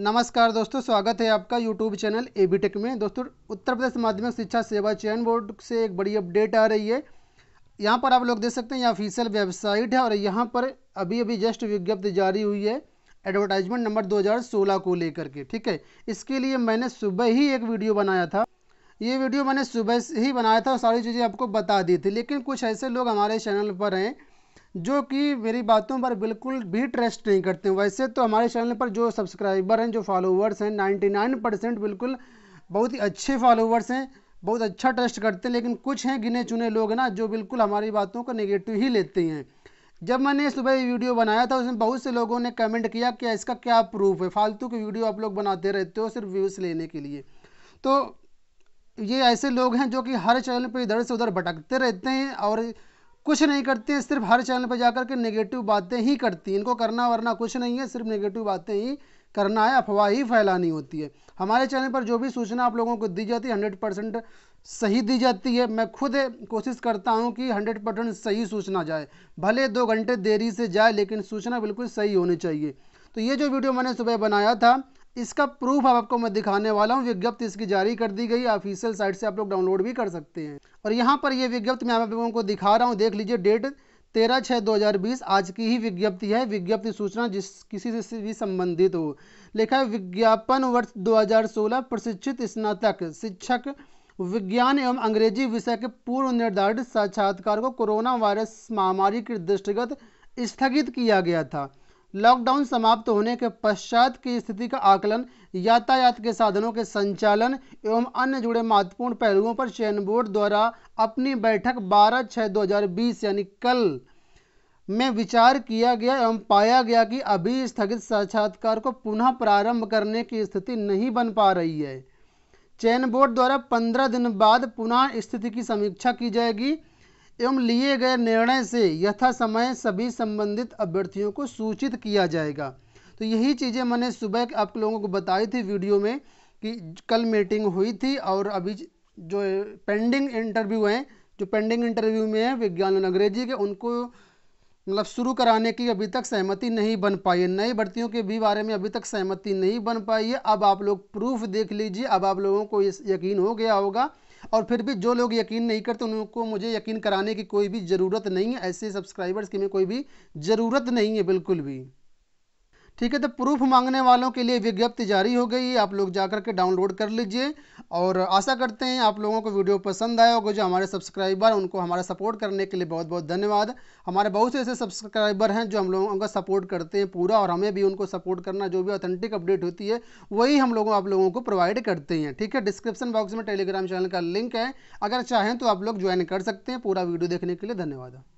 नमस्कार दोस्तों स्वागत है आपका YouTube channel A B tech में दोस्तों उत्तर प्रदेश माध्यमिक शिक्षा सेवा चयन बोर्ड से एक बड़ी अपडेट आ रही है यहाँ पर आप लोग देख सकते हैं यह ऑफिशियल वेबसाइट है और यहाँ पर अभी अभी जस्ट विज्ञप्ति जारी हुई है एडवर्टाइजमेंट नंबर 2016 को लेकर के ठीक है इसके लिए मैंने सुबह ही एक वीडियो बनाया था ये वीडियो मैंने सुबह ही बनाया था और सारी चीज़ें आपको बता दी थी लेकिन कुछ ऐसे लोग हमारे चैनल पर हैं जो कि मेरी बातों पर बिल्कुल भी ट्रस्ट नहीं करते वैसे तो हमारे चैनल पर जो सब्सक्राइबर हैं जो फॉलोअर्स हैं 99 परसेंट बिल्कुल बहुत ही अच्छे फॉलोवर्स हैं बहुत अच्छा ट्रस्ट करते हैं लेकिन कुछ हैं गिने चुने लोग ना जो बिल्कुल हमारी बातों को नेगेटिव ही लेते हैं जब मैंने सुबह वीडियो बनाया था उसमें बहुत से लोगों ने कमेंट किया कि इसका क्या प्रूफ है फालतू की वीडियो आप लोग बनाते रहते हो सिर्फ व्यूज़ लेने के लिए तो ये ऐसे लोग हैं जो कि हर चैनल पर इधर से उधर भटकते रहते हैं और कुछ नहीं करती हैं सिर्फ हर चैनल पर जाकर के नेगेटिव बातें ही करती हैं इनको करना वरना कुछ नहीं है सिर्फ नेगेटिव बातें ही करना है अफवाह ही फैलानी होती है हमारे चैनल पर जो भी सूचना आप लोगों को दी जाती है हंड्रेड परसेंट सही दी जाती है मैं खुद कोशिश करता हूं कि हंड्रेड परसेंट सही सूचना जाए भले दो घंटे देरी से जाए लेकिन सूचना बिल्कुल सही होनी चाहिए तो ये जो वीडियो मैंने सुबह बनाया था इसका प्रूफ आप आपको मैं दिखाने वाला हूँ विज्ञप्ति इसकी जारी कर दी गई ऑफिशियल साइट से आप लोग डाउनलोड भी कर सकते हैं और यहाँ पर ये विज्ञप्ति मैं आप लोगों को दिखा रहा हूँ देख लीजिए डेट तेरह छः दो हज़ार बीस आज की ही विज्ञप्ति है विज्ञप्ति सूचना जिस किसी से भी संबंधित हो लिखा है विज्ञापन वर्ष दो हज़ार सोलह प्रशिक्षित स्नातक शिक्षक विज्ञान एवं अंग्रेजी विषय के पूर्व निर्धारित साक्षात्कार को कोरोना वायरस महामारी के दृष्टिगत स्थगित किया गया था लॉकडाउन समाप्त होने के पश्चात की स्थिति का आकलन यातायात के साधनों के संचालन एवं अन्य जुड़े महत्वपूर्ण पहलुओं पर चयन बोर्ड द्वारा अपनी बैठक 12 छः 2020 यानी कल में विचार किया गया एवं पाया गया कि अभी स्थगित साक्षात्कार को पुनः प्रारंभ करने की स्थिति नहीं बन पा रही है चयन बोर्ड द्वारा पंद्रह दिन बाद पुनः स्थिति की समीक्षा की जाएगी एवं लिए गए निर्णय से यथा समय सभी संबंधित अभ्यर्थियों को सूचित किया जाएगा तो यही चीज़ें मैंने सुबह आप लोगों को बताई थी वीडियो में कि कल मीटिंग हुई थी और अभी जो पेंडिंग इंटरव्यू हैं जो पेंडिंग इंटरव्यू में हैं विज्ञान और अंग्रेजी के उनको मतलब शुरू कराने की अभी तक सहमति नहीं बन पाई है नई भर्तियों के भी बारे में अभी तक सहमति नहीं बन पाई है अब आप लोग प्रूफ देख लीजिए अब आप लोगों को यकीन हो गया होगा और फिर भी जो लोग यकीन नहीं करते उनको मुझे यकीन कराने की कोई भी ज़रूरत नहीं है ऐसे सब्सक्राइबर्स की में कोई भी ज़रूरत नहीं है बिल्कुल भी ठीक है तो प्रूफ मांगने वालों के लिए विज्ञप्ति जारी हो गई है आप लोग जाकर के डाउनलोड कर लीजिए और आशा करते हैं आप लोगों को वीडियो पसंद आया होगा जो हमारे सब्सक्राइबर उनको हमारा सपोर्ट करने के लिए बहुत बहुत धन्यवाद हमारे बहुत से ऐसे सब्सक्राइबर हैं जो हम लोगों का सपोर्ट करते हैं पूरा और हमें भी उनको सपोर्ट करना जो भी ऑथेंटिक अपडेट होती है वही हम लोगों आप लोगों को प्रोवाइड करते हैं ठीक है डिस्क्रिप्शन बॉक्स में टेलीग्राम चैनल का लिंक है अगर चाहें तो आप लोग ज्वाइन कर सकते हैं पूरा वीडियो देखने के लिए धन्यवाद